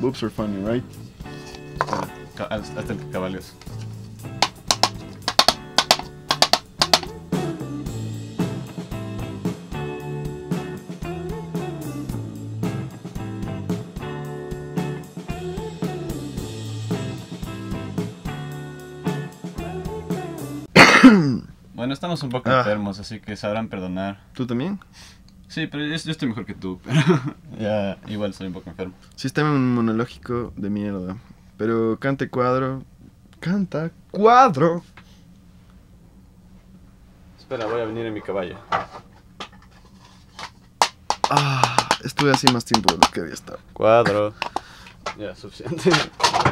Boobs are funny, right? Hasta el caballos. Bueno, estamos un poco ah. enfermos, así que sabrán perdonar. ¿Tú también? Sí, pero yo, estoy mejor que tú, pero ya igual soy un poco enfermo. Sistema monológico de mierda. Pero cante cuadro. Canta cuadro. Espera, voy a venir en mi caballo. Ah, estuve así más tiempo de lo que había estado. Cuadro. Ya, suficiente.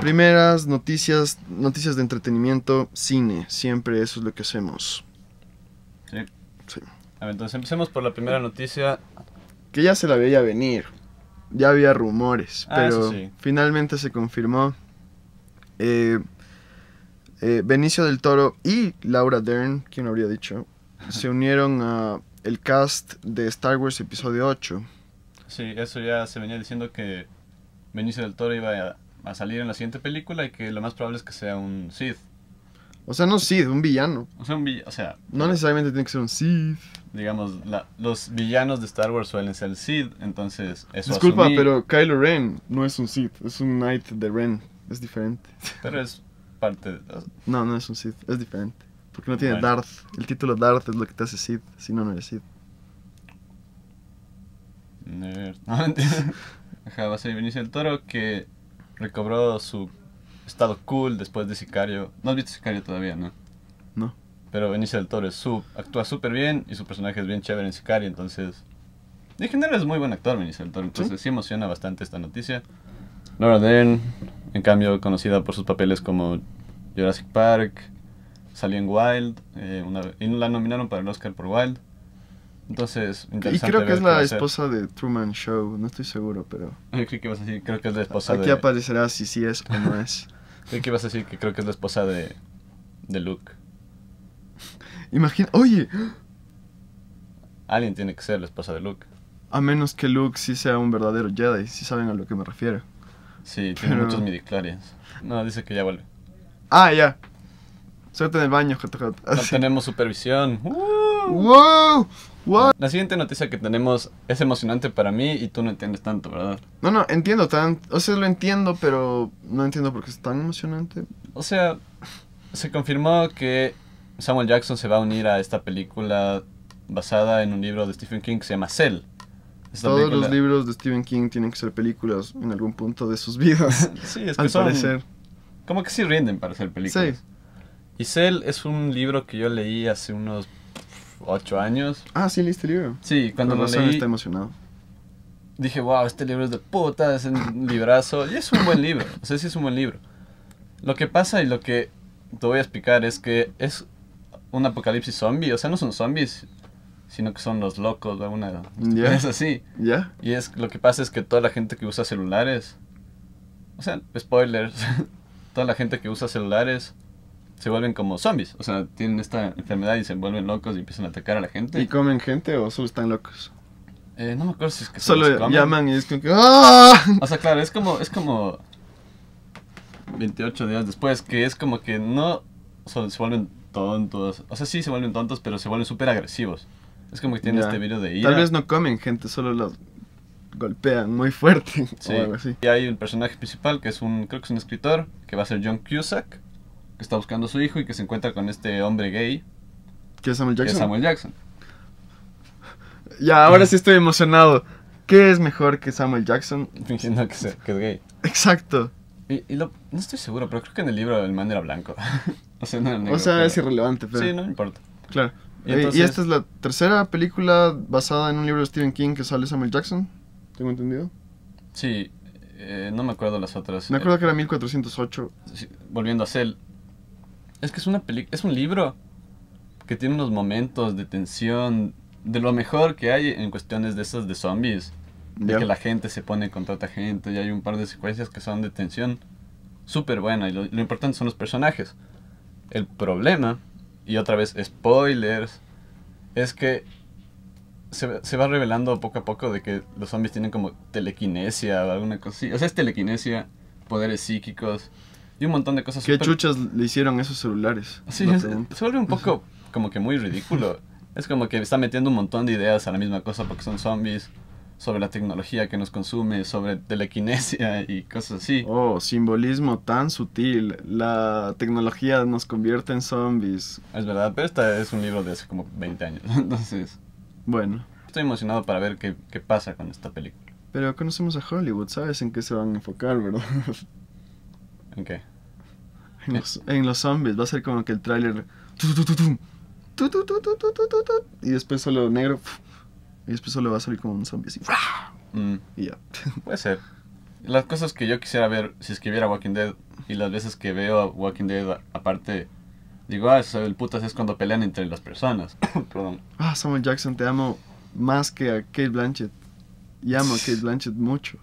Primeras noticias, noticias de entretenimiento, cine. Siempre eso es lo que hacemos. Sí. Sí entonces empecemos por la primera noticia. Que ya se la veía venir. Ya había rumores, ah, pero finalmente se confirmó. Eh, eh, Benicio del Toro y Laura Dern, quien habría dicho, se unieron a el cast de Star Wars Episodio 8. Sí, eso ya se venía diciendo que Benicio del Toro iba a, a salir en la siguiente película y que lo más probable es que sea un Sith. O sea, no Sith, un villano. O sea, un vill o sea no necesariamente tiene que ser un Sith. Digamos, la, los villanos de Star Wars suelen ser Sith, entonces eso Disculpa, pero Kylo Ren no es un Sith, es un Knight de Ren. Es diferente. Pero es parte de... No, no es un Sith, es diferente. Porque no tiene Darth. El título Darth es lo que te hace Sith, si no, no eres Sith. No No, Ajá, va a ser Vinicius del Toro que recobró su Estado Cool, después de Sicario. No has visto Sicario todavía, ¿no? No. Pero Benicio del Toro es actúa súper bien y su personaje es bien chévere en Sicario, entonces... En general es muy buen actor Benicio del Toro, entonces ¿Sí? emociona bastante esta noticia. Laura Dern, en cambio, conocida por sus papeles como Jurassic Park, salió en Wild, eh, y la nominaron para el Oscar por Wild. Entonces, Y creo que es la esposa de Truman Show, no estoy seguro, pero. creo que es la esposa Aquí aparecerá si sí es o no es que ibas a decir? Que creo que es la esposa de, de Luke. Imagina, oye. Alguien tiene que ser la esposa de Luke. A menos que Luke sí sea un verdadero Jedi, si saben a lo que me refiero. Sí, tiene muchos midichlorians. No, dice que ya vuelve. Ah, ya. Suerte en el baño, JJ. No tenemos supervisión. ¡Uh! ¡Wow! La siguiente noticia que tenemos es emocionante para mí y tú no entiendes tanto, ¿verdad? No, no, entiendo tan, o sea, lo entiendo, pero no entiendo por qué es tan emocionante. O sea, se confirmó que Samuel Jackson se va a unir a esta película basada en un libro de Stephen King que se llama Cell. Todos los libros de Stephen King tienen que ser películas en algún punto de sus vidas. sí, es que al Como que sí rinden para ser películas. Sí. Y Cell es un libro que yo leí hace unos ocho años. Ah, sí, leí el libro. Sí, cuando lo leí. Está emocionado. Dije, wow, este libro es de puta, es un librazo. Y es un buen libro, o sea, sí es un buen libro. Lo que pasa y lo que te voy a explicar es que es un apocalipsis zombie, o sea, no son zombies, sino que son los locos de una... Es así. Y es, lo que pasa es que toda la gente que usa celulares, o sea, spoilers, toda la gente que usa celulares se vuelven como zombies. O sea, tienen esta enfermedad y se vuelven locos y empiezan a atacar a la gente. ¿Y comen gente o solo están locos? Eh, no me acuerdo si es que solo llaman y es como que ah". O sea, claro, es como es como 28 días después que es como que no se vuelven tontos. O sea, sí se vuelven tontos, pero se vuelven súper agresivos. Es como que tienen este video de ira. Tal vez no comen gente, solo los golpean muy fuerte o algo así. Y hay un personaje principal que es un creo que es un escritor que va a ser John Cusack que está buscando a su hijo y que se encuentra con este hombre gay. ¿Qué es Samuel Jackson? Que es Samuel Jackson. Ya, ahora sí estoy emocionado. ¿Qué es mejor que Samuel Jackson? Fingiendo que, es gay. Exacto. Y, no estoy seguro, pero creo que en el libro el man era blanco. o sea, no era O sea, es irrelevante, pero... Sí, no importa. Claro. Y, eh, esta es la tercera película basada en un libro de Stephen King que sale Samuel Jackson. ¿Tengo entendido? Sí, eh, no me acuerdo las otras. Me acuerdo eh, que era 1408. volviendo a Cell, es que es una película, es un libro que tiene unos momentos de tensión de lo mejor que hay en cuestiones de esas de zombies. De que la gente se pone contra otra gente y hay un par de secuencias que son de tensión súper buena y lo, importante son los personajes. El problema, y otra vez spoilers, es que se, va revelando poco a poco de que los zombies tienen como telequinesia o alguna cosa así. O sea, es telequinesia, poderes psíquicos y un montón de cosas. ¿Qué chuchas le hicieron esos celulares? Sí, se vuelve un poco como que muy ridículo. Es como que está metiendo un montón de ideas a la misma cosa porque son zombies, sobre la tecnología que nos consume, sobre telequinesia y cosas así. Oh, simbolismo tan sutil. La tecnología nos convierte en zombies. Es verdad, pero este es un libro de hace como 20 años, entonces... Bueno. Estoy emocionado para ver qué, qué pasa con esta película. Pero conocemos a Hollywood, sabes en qué se van a enfocar, ¿verdad? En, los, en los, zombies va a ser como que el tráiler... Y después solo negro... Y después solo va a salir como un zombie así. Y ya. Puede ser. Las cosas que yo quisiera ver si escribiera Walking Dead y las veces que veo a Walking Dead aparte... Digo, ah, el putas es cuando pelean entre las personas. Perdón. Ah, Samuel Jackson, te amo más que a Kate Blanchett. Y amo a Kate Blanchett mucho.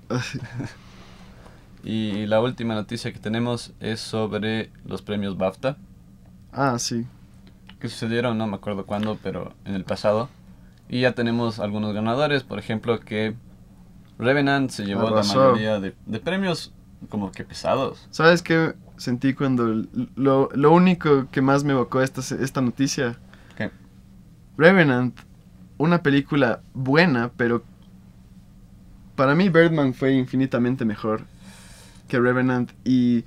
Y la última noticia que tenemos es sobre los premios BAFTA. Ah, sí. Que sucedieron, no me acuerdo cuándo, pero en el pasado. Y ya tenemos algunos ganadores, por ejemplo, que Revenant se llevó la mayoría de, de, premios como que pesados. ¿Sabes qué sentí cuando lo, único que más me evocó esta, esta noticia? Revenant, una película buena, pero para mí Birdman fue infinitamente mejor que Revenant y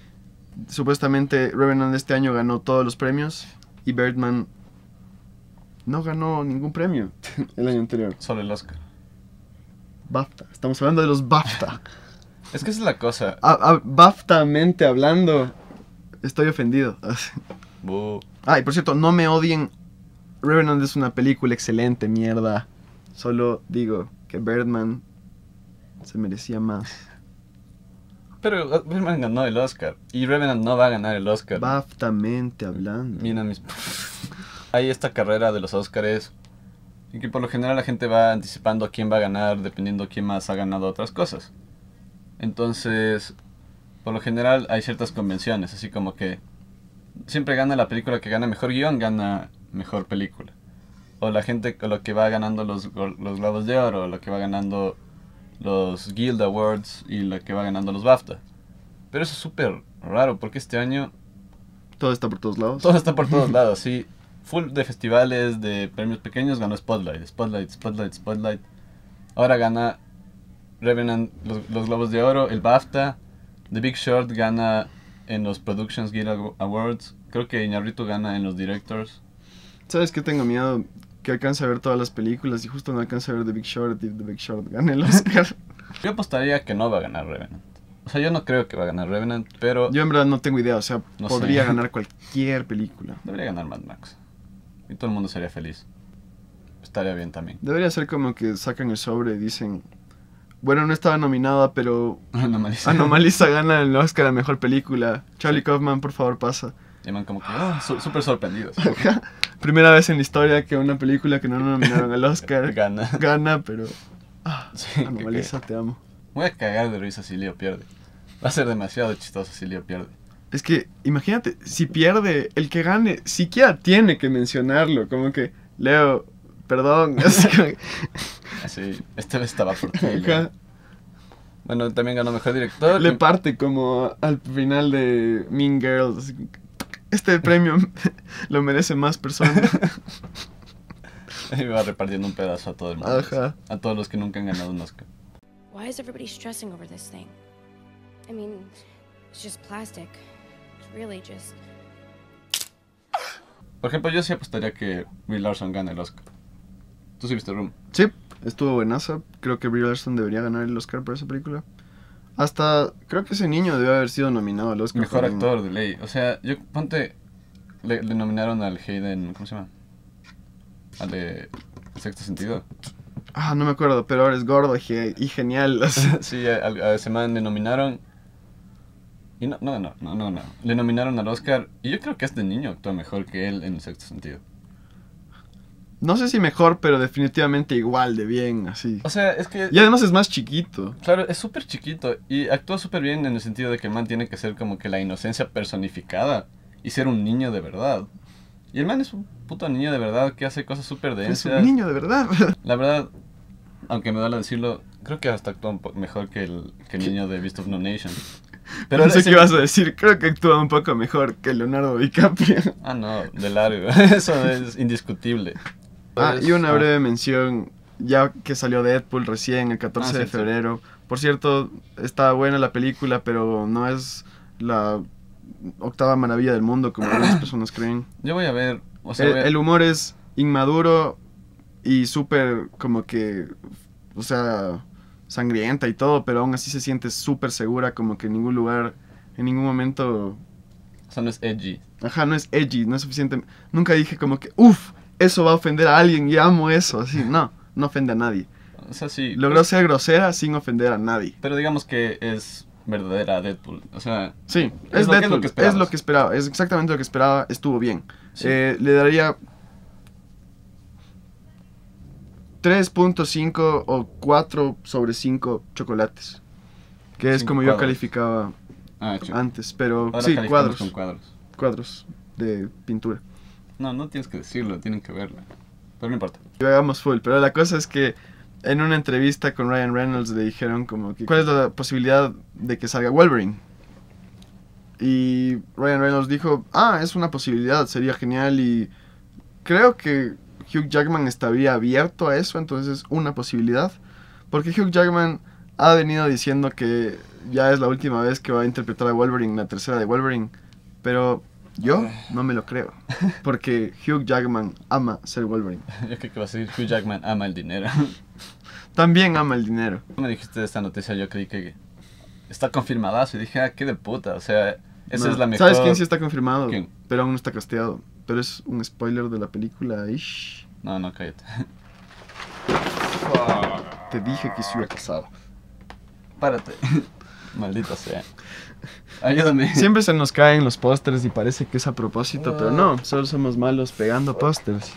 supuestamente Revenant este año ganó todos los premios y Birdman no ganó ningún premio el año anterior. Solo el Oscar. BAFTA. Estamos hablando de los BAFTA. es que esa es la cosa. A, ah, ah, mente hablando, estoy ofendido. ay Ah, y por cierto, no me odien. Revenant es una película excelente, mierda. Solo digo que Birdman se merecía más. Pero eh, Revenant ganó el Oscar. Y Revenant no va a ganar el Oscar. Baftamente hablando. Mira mis... Hay esta carrera de los Oscars. Y que por lo general la gente va anticipando quién va a ganar dependiendo quién más ha ganado otras cosas. Entonces, por lo general hay ciertas convenciones, así como que siempre gana la película que gana mejor guión, gana mejor película. O la gente, o lo que va ganando los, los globos de oro, lo que va ganando los Guild Awards y la que va ganando los BAFTA. Pero eso es súper raro porque este año... Todo está por todos lados. Todo está por todos lados, sí. Full de festivales, de premios pequeños, ganó Spotlight, Spotlight, Spotlight, Spotlight. Ahora gana Revenant los, Globos de Oro, el BAFTA. The Big Short gana en los Productions Guild Awards. Creo que Iñarrito gana en los Directors. ¿Sabes qué tengo miedo? que alcanza a ver todas las películas y justo no alcanza a ver The Big Short y The Big Short gana el Oscar. yo apostaría que no va a ganar Revenant. O sea, yo no creo que va a ganar Revenant, pero... Yo en verdad no tengo idea, o sea, podría ganar cualquier película. Debería ganar Mad Max. Y todo el mundo sería feliz. Estaría bien también. Debería ser como que sacan el sobre y dicen... Bueno, no estaba nominada, pero... Anomalisa. gana el Oscar a Mejor Película. Charlie Kaufman, por favor, pasa. Y como que ah, súper sorprendidos. Primera vez en la historia que una película que no nominaron al Oscar gana. Gana, pero... Ah, anomaliza, te amo. Voy a cagar de risa si Leo pierde. Va a ser demasiado chistoso si Leo pierde. Es que, imagínate, si pierde, el que gane siquiera tiene que mencionarlo. Como que, Leo, perdón. así ah, esta vez estaba por Bueno, también ganó mejor director. Le parte como al final de Mean Girls. Este premio lo merece más personas. Y va repartiendo un pedazo a todo el mundo. A todos los que nunca han ganado un Oscar. Why is everybody stressing over this thing? I mean, it's just plastic. It's really just... Por ejemplo, yo sí apostaría que Bill Larson gane el Oscar. ¿Tú sí viste Room? Sí, estuvo buenaza. Creo que Bill Larson debería ganar el Oscar por esa película. Hasta creo que ese niño debió haber sido nominado al Oscar. Mejor actor de ley. O sea, yo ponte. Le, nominaron al Hayden. ¿Cómo se llama? Al de Sexto Sentido. Ah, no me acuerdo, pero ahora es gordo y, genial. sí, a, a, le nominaron. Y no, no, no, no, no, Le nominaron al Oscar. Y yo creo que este niño actúa mejor que él en sexto sentido. No sé si mejor, pero definitivamente igual de bien, así. O sea, es que... Y además es más chiquito. Claro, es súper chiquito y actúa súper bien en el sentido de que el man tiene que ser como que la inocencia personificada y ser un niño de verdad. Y el man es un puto niño de verdad que hace cosas súper densas. Es un niño de verdad. La verdad, aunque me duele decirlo, creo que hasta actúa un poco mejor que el, que niño de Beast of No Nation. Pero no sé qué vas a decir, creo que actúa un poco mejor que Leonardo DiCaprio. Ah, no, de largo. Eso es indiscutible. Ah, y una ah. breve mención, ya que salió Deadpool recién, el 14 ah, de febrero. Por cierto, está buena la película, pero no es la octava maravilla del mundo, como algunas personas creen. Yo voy a ver. el, humor es inmaduro y súper como que, o sea, sangrienta y todo, pero aún así se siente súper segura, como que en ningún lugar, en ningún momento... O sea, no es edgy. Ajá, no es edgy, no es suficiente. Nunca dije como que, uff, eso va a ofender a alguien y amo eso, así, no, no ofende a nadie. O sea, sí. Logró pues ser grosera sin ofender a nadie. Pero digamos que es verdadera Deadpool, o sea... Sí, es, es lo, que esperaba. Es exactamente lo que esperaba, estuvo bien. Eh, le daría 3.5 o 4 sobre 5 chocolates, que es como yo calificaba ah, antes, pero sí, cuadros. cuadros. Cuadros de pintura. No, no tienes que decirlo, tienen que verlo. Pero no importa. hagamos full, pero la cosa es que en una entrevista con Ryan Reynolds le dijeron como que cuál es la posibilidad de que salga Wolverine. Y Ryan Reynolds dijo, ah, es una posibilidad, sería genial y creo que Hugh Jackman estaría abierto a eso, entonces es una posibilidad. Porque Hugh Jackman ha venido diciendo que ya es la última vez que va a interpretar a Wolverine, la tercera de Wolverine, pero yo ah. no me lo creo, porque Hugh Jackman ama ser Wolverine. Yo creo que va a decir Hugh Jackman ama el dinero. También ama el dinero. Me dijiste esta noticia, yo creí que está confirmada, y dije, ah, qué de puta, o sea, esa es la mejor. ¿Sabes quién sí está confirmado? ¿Quién? Pero aún no está casteado. Pero es un spoiler de la película, ish. No, no, cállate. Te dije que se iba a Párate. Maldita sea. Ayúdame. Siempre se nos caen los pósters y parece que es a propósito, pero ah. no, solo somos malos pegando pósters.